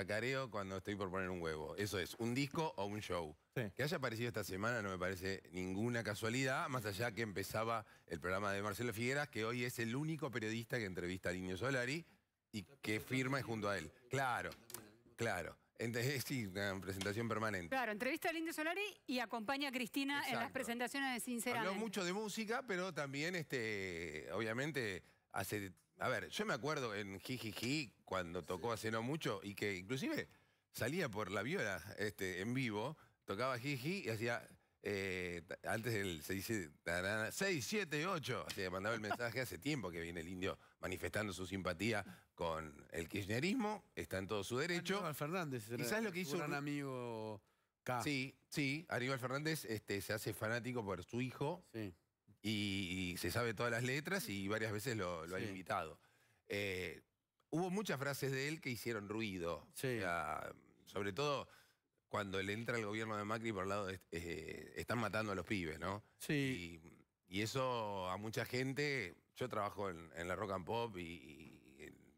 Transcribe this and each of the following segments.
Cacareo cuando estoy por poner un huevo. Eso es, un disco o un show. Que haya aparecido esta semana no me parece ninguna casualidad, más allá que empezaba el programa de Marcelo Figueras, que hoy es el único periodista que entrevista a Niño Solari y que firma junto a él. Claro, claro. Entonces, sí, una presentación permanente. Claro, entrevista a Lindo Solari y acompaña a Cristina en las presentaciones de Sinceramente. Habló mucho de música, pero también, este, obviamente, a ver, yo me acuerdo en Jijiji, cuando tocó hace no mucho, y que inclusive salía por la viola este, en vivo, tocaba Jiji y hacía... Eh, antes del 6, 7, 8, mandaba el mensaje hace tiempo que viene el indio manifestando su simpatía con el kirchnerismo, está en todo su derecho. Aníbal Fernández, ¿Y sabes lo que hizo? Un amigo Sí, sí, Aníbal Fernández este, se hace fanático por su hijo. Y, se sabe todas las letras y varias veces lo, ha invitado. Eh, hubo muchas frases de él que hicieron ruido. sobre todo cuando él entra el gobierno de Macri por el lado de, eh, están matando a los pibes, ¿no? Sí. Y, eso a mucha gente, yo trabajo en, la rock and pop y,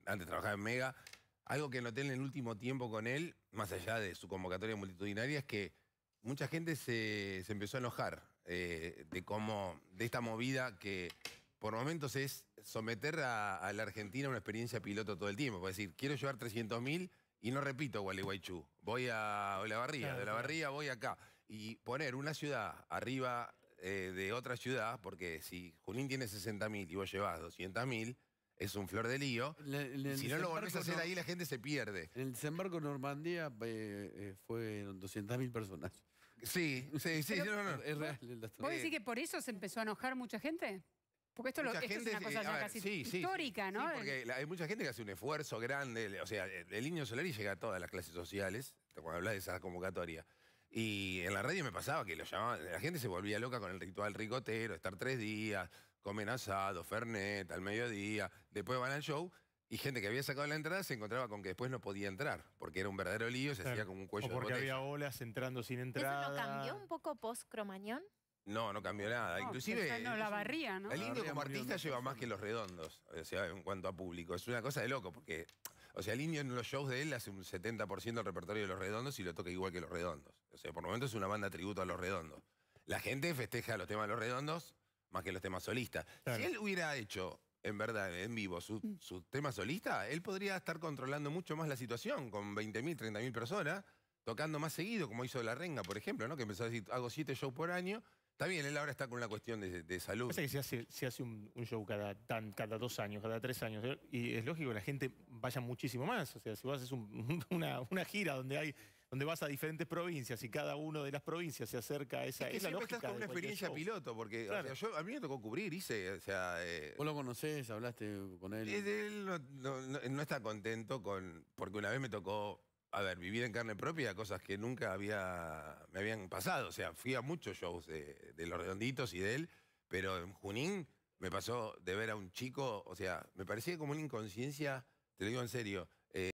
antes trabajaba en Mega, algo que noté en el último tiempo con él, más allá de su convocatoria multitudinaria, es que mucha gente se empezó a enojar eh, de cómo, de esta movida que por momentos es someter a, la Argentina una experiencia piloto todo el tiempo. Es decir, quiero llevar 300.000 y no repito Gualeguaychú, voy a Olavarría, de Olavarría voy acá. Y poner una ciudad arriba eh, de otra ciudad, porque si Junín tiene 60.000 y vos llevas 200.000, es un flor de lío. si no lo volvés a hacer ahí, la gente se pierde. El desembarco en Normandía eh, eh fue 200.000 personas. Sí, sí, sí. no, no. Es real ¿Vos decís eh, que por eso se empezó a enojar mucha gente? Porque esto, es una cosa ya casi histórica, ¿no? porque hay mucha gente que hace un esfuerzo grande. O sea, el Niño Solari llega a todas las clases sociales, cuando hablas de esas convocatoria. Y en la radio me pasaba que lo llamaban, la gente se volvía loca con el ritual ricotero, estar tres días, comen asado, fernet, al mediodía, después van al show. Y gente que había sacado la entrada se encontraba con que después no podía entrar, porque era un verdadero lío, se hacía como un cuello o porque había olas entrando sin entrada. ¿Eso no cambió un poco post-Cromañón? No, no cambió nada. inclusive... la barría, ¿no? El indio como artista lleva más que los redondos, o sea, en cuanto a público. Es una cosa de loco, porque... O sea, el indio en los shows de él hace un 70% del repertorio de los redondos y lo toca igual que los redondos. O sea, por el momento es una banda tributo a los redondos. La gente festeja los temas de los redondos más que los temas solistas. Si él hubiera hecho en verdad, ¿eh? en vivo, mm. su, tema solista, él podría estar controlando mucho más la situación con 20.000, 30.000 personas, tocando más seguido, como hizo La Renga, por ejemplo, ¿no? que empezó a decir, hago siete shows por año. también él ahora está con una cuestión de, de salud. que se hace, un, show cada, tan, cada dos años, cada tres años, y es lógico que la gente vaya muchísimo más. O sea, si vos haces una, una gira donde hay donde vas a diferentes provincias y cada uno de las provincias se acerca a esa, es que una experiencia piloto, porque a mí me tocó cubrir, hice, o sea... Eh, ¿Vos lo conocés? ¿Hablaste con él? Él no, está contento con... Porque una vez me tocó, a ver, vivir en carne propia cosas que nunca había me habían pasado. O sea, fui a muchos shows de, Los Redonditos y de él, pero en Junín me pasó de ver a un chico, o sea, me parecía como una inconsciencia, te lo digo en serio... Eh,